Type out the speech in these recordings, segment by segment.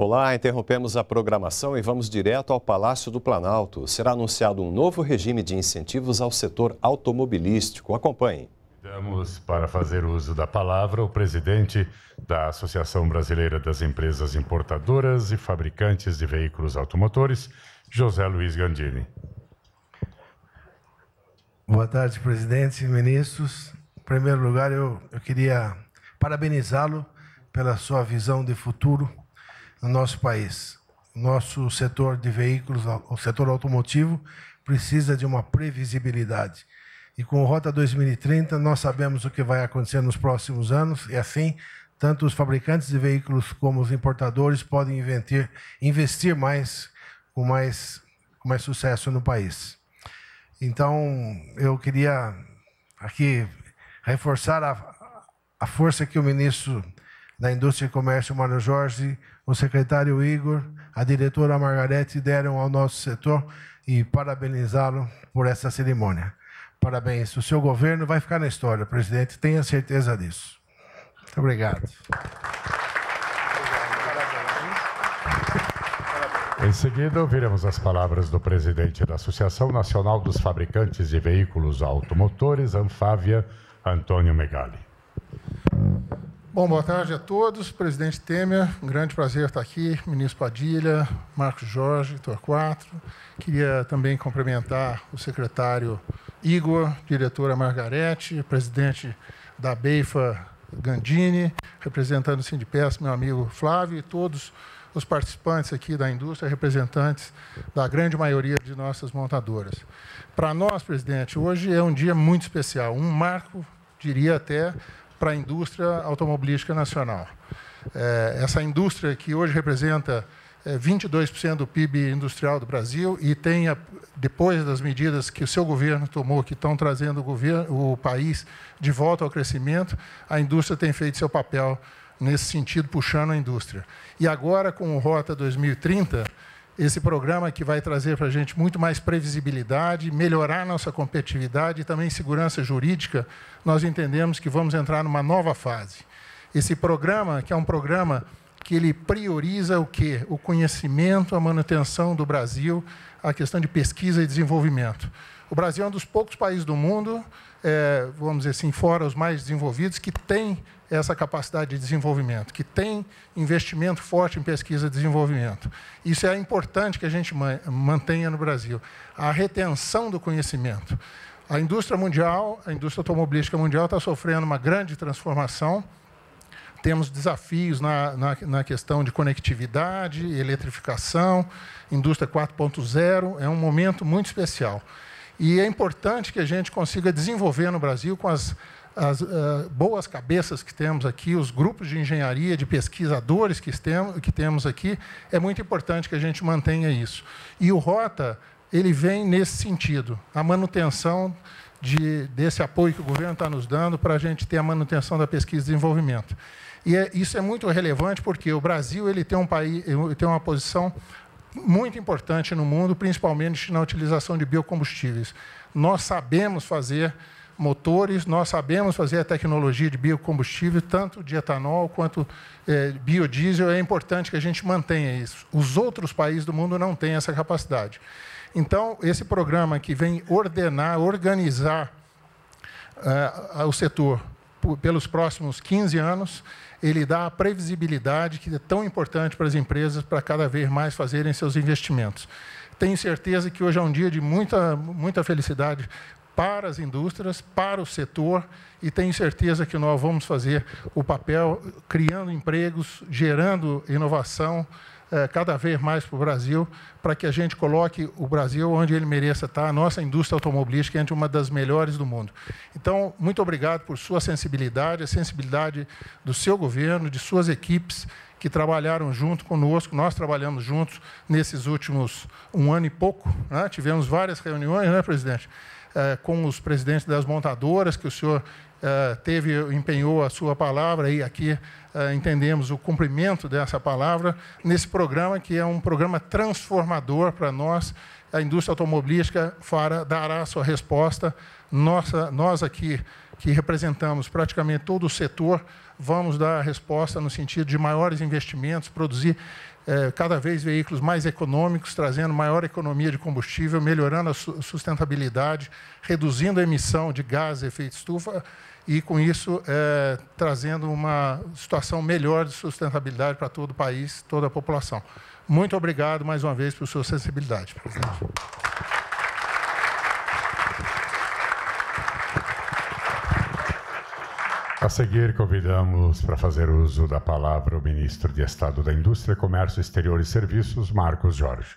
Olá, interrompemos a programação e vamos direto ao Palácio do Planalto. Será anunciado um novo regime de incentivos ao setor automobilístico. Acompanhe. Damos para fazer uso da palavra o presidente da Associação Brasileira das Empresas Importadoras e Fabricantes de Veículos Automotores, José Luiz Gandini. Boa tarde, presidente, ministros. Em primeiro lugar, eu, eu queria parabenizá-lo pela sua visão de futuro no nosso país. O nosso setor de veículos, o setor automotivo, precisa de uma previsibilidade. E com o Rota 2030, nós sabemos o que vai acontecer nos próximos anos, e assim, tanto os fabricantes de veículos como os importadores podem inventir, investir mais com, mais, com mais sucesso no país. Então, eu queria aqui reforçar a, a força que o ministro da Indústria e Comércio, Mário Jorge, o secretário Igor, a diretora Margarete deram ao nosso setor e parabenizá-lo por essa cerimônia. Parabéns. O seu governo vai ficar na história, presidente, tenha certeza disso. Muito obrigado. Em seguida, ouviremos as palavras do presidente da Associação Nacional dos Fabricantes de Veículos Automotores, Anfávia, Antônio Megali. Bom, boa tarde a todos. Presidente Temer, um grande prazer estar aqui. Ministro Padilha, Marcos Jorge, Torquato. Queria também cumprimentar o secretário Igor, diretora Margarete, presidente da Beifa Gandini, representando o Sindipes, meu amigo Flávio e todos os participantes aqui da indústria, representantes da grande maioria de nossas montadoras. Para nós, presidente, hoje é um dia muito especial, um marco, diria até, para a indústria automobilística nacional. É, essa indústria que hoje representa 22% é, do PIB industrial do Brasil e tenha, depois das medidas que o seu governo tomou, que estão trazendo o, governo, o país de volta ao crescimento, a indústria tem feito seu papel nesse sentido, puxando a indústria. E agora, com o Rota 2030, esse programa que vai trazer para a gente muito mais previsibilidade, melhorar nossa competitividade e também segurança jurídica, nós entendemos que vamos entrar numa nova fase. Esse programa, que é um programa que ele prioriza o quê? O conhecimento, a manutenção do Brasil, a questão de pesquisa e desenvolvimento. O Brasil é um dos poucos países do mundo, é, vamos dizer assim, fora os mais desenvolvidos, que tem essa capacidade de desenvolvimento, que tem investimento forte em pesquisa e desenvolvimento. Isso é importante que a gente mantenha no Brasil. A retenção do conhecimento. A indústria mundial, a indústria automobilística mundial está sofrendo uma grande transformação. Temos desafios na, na, na questão de conectividade, eletrificação, indústria 4.0. É um momento muito especial. E é importante que a gente consiga desenvolver no Brasil com as, as uh, boas cabeças que temos aqui, os grupos de engenharia, de pesquisadores que, que temos aqui, é muito importante que a gente mantenha isso. E o Rota, ele vem nesse sentido, a manutenção de, desse apoio que o governo está nos dando para a gente ter a manutenção da pesquisa e desenvolvimento. E é, isso é muito relevante porque o Brasil ele tem, um país, ele tem uma posição muito importante no mundo, principalmente na utilização de biocombustíveis. Nós sabemos fazer motores, nós sabemos fazer a tecnologia de biocombustível, tanto de etanol quanto é, biodiesel, é importante que a gente mantenha isso. Os outros países do mundo não têm essa capacidade. Então, esse programa que vem ordenar, organizar uh, o setor pelos próximos 15 anos, ele dá a previsibilidade que é tão importante para as empresas para cada vez mais fazerem seus investimentos. Tenho certeza que hoje é um dia de muita, muita felicidade para as indústrias, para o setor, e tenho certeza que nós vamos fazer o papel criando empregos, gerando inovação, eh, cada vez mais para o Brasil, para que a gente coloque o Brasil onde ele mereça estar, a nossa indústria automobilística entre é uma das melhores do mundo. Então, muito obrigado por sua sensibilidade, a sensibilidade do seu governo, de suas equipes que trabalharam junto conosco, nós trabalhamos juntos nesses últimos um ano e pouco, né? tivemos várias reuniões, né, presidente? Eh, com os presidentes das montadoras, que o senhor eh, teve, empenhou a sua palavra e aqui eh, entendemos o cumprimento dessa palavra nesse programa, que é um programa transformador para nós. A indústria automobilística fará, dará a sua resposta. Nossa, nós aqui, que representamos praticamente todo o setor, vamos dar a resposta no sentido de maiores investimentos, produzir é, cada vez veículos mais econômicos, trazendo maior economia de combustível, melhorando a sustentabilidade, reduzindo a emissão de gases de efeito estufa e, com isso, é, trazendo uma situação melhor de sustentabilidade para todo o país, toda a população. Muito obrigado mais uma vez por sua sensibilidade, presidente. A seguir, convidamos para fazer uso da palavra o ministro de Estado da Indústria, Comércio Exterior e Serviços, Marcos Jorge.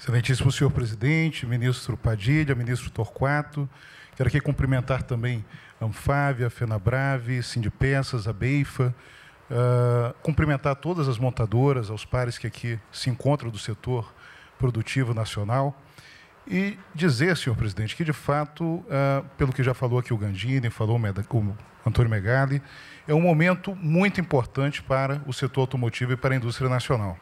Excelentíssimo senhor presidente, ministro Padilha, ministro Torquato, quero aqui cumprimentar também a Anfávia, a Fenabrave, Sindipeças, a Beifa, uh, cumprimentar todas as montadoras, aos pares que aqui se encontram do setor produtivo nacional. E dizer, senhor presidente, que de fato, ah, pelo que já falou aqui o Gandini, falou o Antônio Megali, é um momento muito importante para o setor automotivo e para a indústria nacional.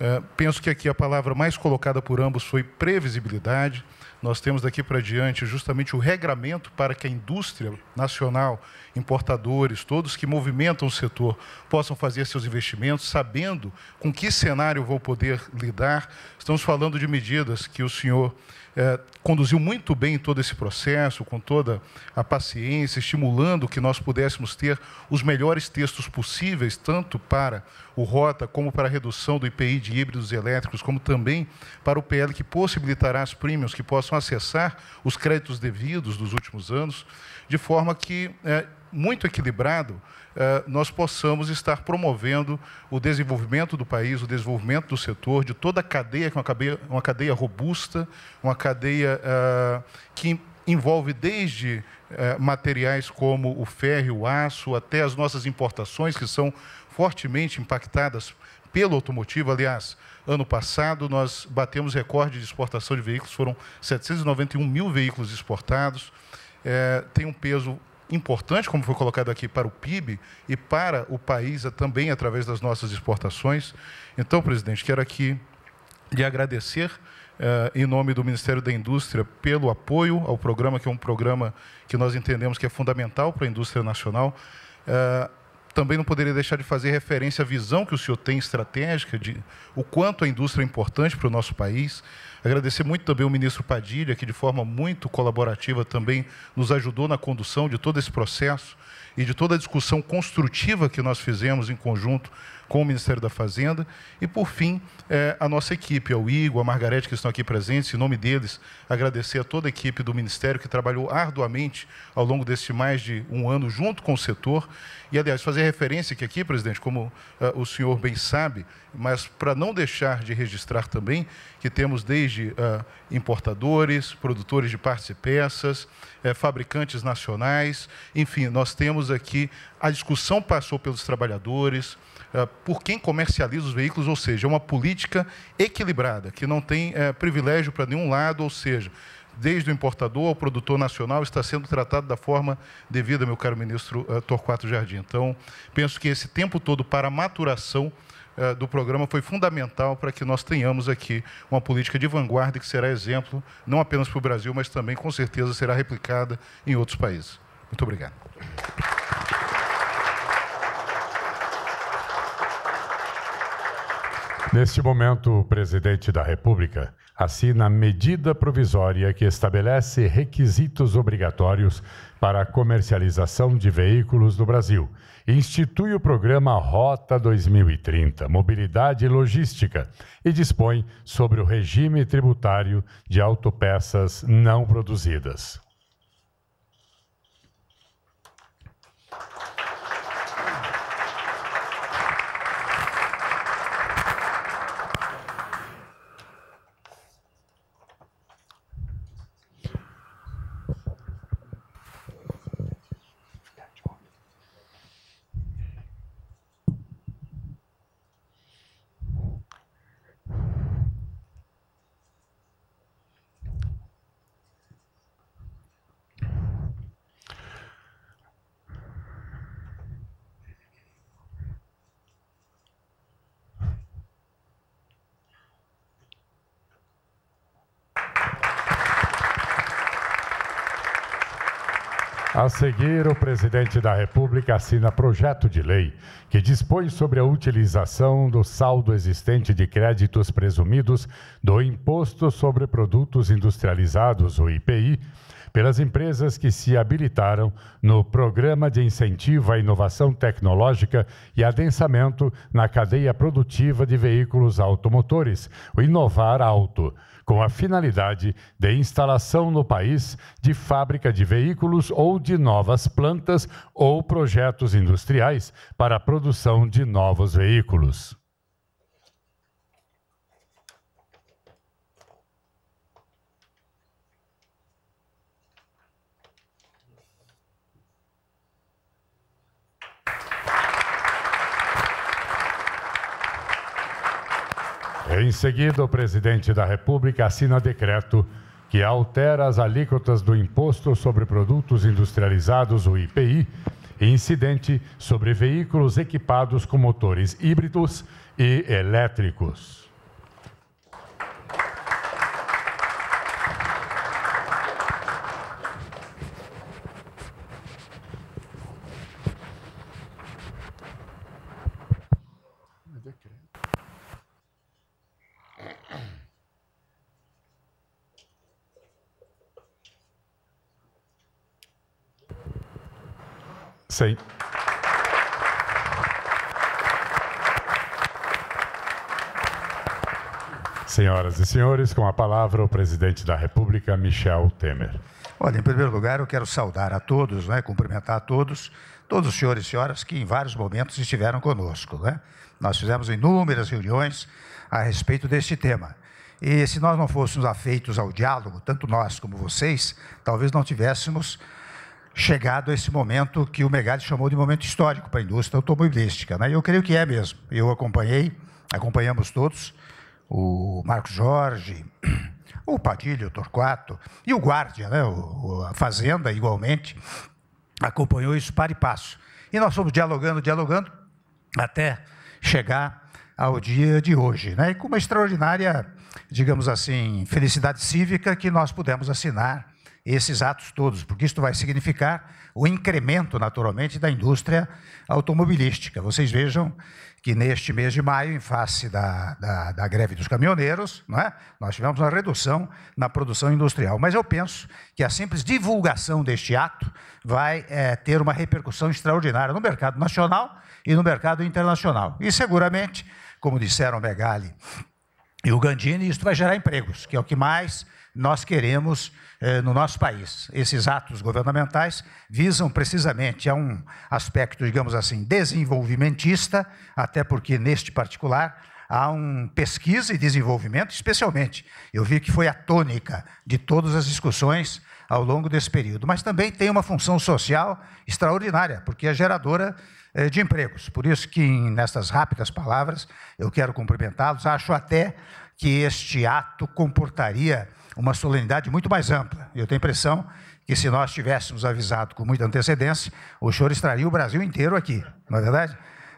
Uh, penso que aqui a palavra mais colocada por ambos foi previsibilidade. Nós temos daqui para diante justamente o regramento para que a indústria nacional, importadores, todos que movimentam o setor, possam fazer seus investimentos, sabendo com que cenário vão poder lidar. Estamos falando de medidas que o senhor é, conduziu muito bem todo esse processo, com toda a paciência, estimulando que nós pudéssemos ter os melhores textos possíveis, tanto para o Rota, como para a redução do IPI de híbridos elétricos, como também para o PL, que possibilitará as premiums que possam acessar os créditos devidos dos últimos anos, de forma que é, muito equilibrado, eh, nós possamos estar promovendo o desenvolvimento do país, o desenvolvimento do setor, de toda a cadeia, que é uma cadeia, uma cadeia robusta, uma cadeia eh, que envolve desde eh, materiais como o ferro, o aço, até as nossas importações, que são fortemente impactadas pelo automotivo. Aliás, ano passado nós batemos recorde de exportação de veículos, foram 791 mil veículos exportados. É, tem um peso importante, como foi colocado aqui, para o PIB e para o país também através das nossas exportações. Então, presidente, quero aqui lhe agradecer. Eh, em nome do Ministério da Indústria, pelo apoio ao programa, que é um programa que nós entendemos que é fundamental para a indústria nacional. Eh, também não poderia deixar de fazer referência à visão que o senhor tem estratégica de o quanto a indústria é importante para o nosso país. Agradecer muito também o ministro Padilha, que de forma muito colaborativa também nos ajudou na condução de todo esse processo e de toda a discussão construtiva que nós fizemos em conjunto com o Ministério da Fazenda. E, por fim, é, a nossa equipe, é o Igor, a Margarete, que estão aqui presentes, em nome deles, agradecer a toda a equipe do Ministério que trabalhou arduamente ao longo deste mais de um ano junto com o setor. E, aliás, fazer referência que aqui, presidente, como é, o senhor bem sabe, mas para não deixar de registrar também que temos desde importadores, produtores de partes e peças, fabricantes nacionais, enfim, nós temos aqui, a discussão passou pelos trabalhadores, por quem comercializa os veículos, ou seja, é uma política equilibrada, que não tem é, privilégio para nenhum lado, ou seja, desde o importador ao produtor nacional, está sendo tratado da forma devida, meu caro ministro eh, Torquato Jardim. Então, penso que esse tempo todo para a maturação eh, do programa foi fundamental para que nós tenhamos aqui uma política de vanguarda que será exemplo não apenas para o Brasil, mas também, com certeza, será replicada em outros países. Muito obrigado. Neste momento, o presidente da República assina medida provisória que estabelece requisitos obrigatórios para a comercialização de veículos no Brasil. Institui o programa Rota 2030, Mobilidade e Logística, e dispõe sobre o regime tributário de autopeças não produzidas. A seguir, o presidente da República assina projeto de lei que dispõe sobre a utilização do saldo existente de créditos presumidos do Imposto sobre Produtos Industrializados, o IPI, pelas empresas que se habilitaram no Programa de Incentivo à Inovação Tecnológica e Adensamento na Cadeia Produtiva de Veículos Automotores, o Inovar Auto com a finalidade de instalação no país de fábrica de veículos ou de novas plantas ou projetos industriais para a produção de novos veículos. Em seguida, o presidente da República assina decreto que altera as alíquotas do Imposto sobre Produtos Industrializados, o IPI, e incidente sobre veículos equipados com motores híbridos e elétricos. Sim. Senhoras e senhores, com a palavra o presidente da República, Michel Temer. Olha, em primeiro lugar, eu quero saudar a todos, né, cumprimentar a todos, todos os senhores e senhoras que em vários momentos estiveram conosco. Né? Nós fizemos inúmeras reuniões a respeito deste tema. E se nós não fôssemos afeitos ao diálogo, tanto nós como vocês, talvez não tivéssemos chegado a esse momento que o Megali chamou de momento histórico para a indústria automobilística. Né? E eu creio que é mesmo. Eu acompanhei, acompanhamos todos, o Marcos Jorge, o Padilho, o Torquato e o Guardia, né? o, a Fazenda, igualmente, acompanhou isso para e passo. E nós fomos dialogando, dialogando, até chegar ao dia de hoje. Né? E com uma extraordinária, digamos assim, felicidade cívica que nós pudemos assinar esses atos todos, porque isto vai significar o incremento, naturalmente, da indústria automobilística. Vocês vejam que neste mês de maio, em face da, da, da greve dos caminhoneiros, é? nós tivemos uma redução na produção industrial. Mas eu penso que a simples divulgação deste ato vai é, ter uma repercussão extraordinária no mercado nacional e no mercado internacional. E seguramente, como disseram Megali e o Gandini, isso vai gerar empregos, que é o que mais nós queremos eh, no nosso país. Esses atos governamentais visam precisamente a um aspecto, digamos assim, desenvolvimentista, até porque neste particular há um pesquisa e desenvolvimento, especialmente. Eu vi que foi a tônica de todas as discussões ao longo desse período, mas também tem uma função social extraordinária, porque é geradora eh, de empregos. Por isso que, nestas rápidas palavras, eu quero cumprimentá-los. Acho até que este ato comportaria uma solenidade muito mais ampla. Eu tenho a impressão que se nós tivéssemos avisado com muita antecedência, o senhor estaria o Brasil inteiro aqui, não é verdade?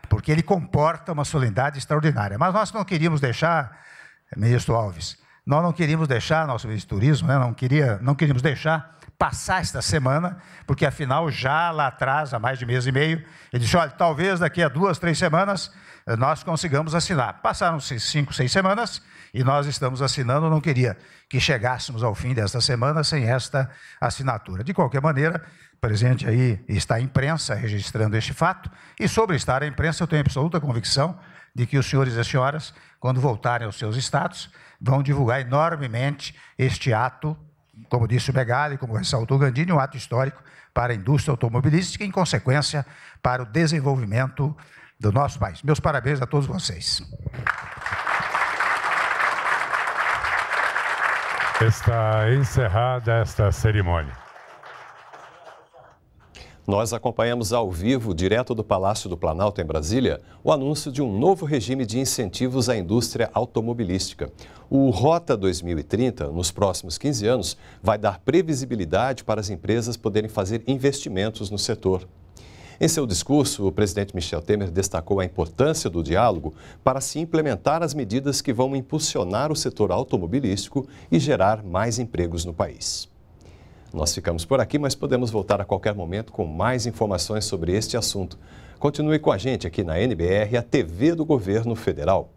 Porque ele comporta uma solenidade extraordinária. Mas nós não queríamos deixar, eh, ministro Alves, nós não queríamos deixar, nosso ministro de Turismo, né, não, queria, não queríamos deixar passar esta semana, porque afinal, já lá atrás, há mais de mês e meio, ele disse: olha, talvez daqui a duas, três semanas eh, nós consigamos assinar. Passaram-se cinco, seis semanas e nós estamos assinando. Eu não queria que chegássemos ao fim desta semana sem esta assinatura. De qualquer maneira, presente aí está a imprensa registrando este fato, e sobre estar a imprensa, eu tenho absoluta convicção de que os senhores e as senhoras, quando voltarem aos seus estados, vão divulgar enormemente este ato como disse o Megali, como ressaltou Gandini, um ato histórico para a indústria automobilística e, em consequência, para o desenvolvimento do nosso país. Meus parabéns a todos vocês. Está encerrada esta cerimônia. Nós acompanhamos ao vivo, direto do Palácio do Planalto, em Brasília, o anúncio de um novo regime de incentivos à indústria automobilística. O Rota 2030, nos próximos 15 anos, vai dar previsibilidade para as empresas poderem fazer investimentos no setor. Em seu discurso, o presidente Michel Temer destacou a importância do diálogo para se implementar as medidas que vão impulsionar o setor automobilístico e gerar mais empregos no país. Nós ficamos por aqui, mas podemos voltar a qualquer momento com mais informações sobre este assunto. Continue com a gente aqui na NBR, a TV do Governo Federal.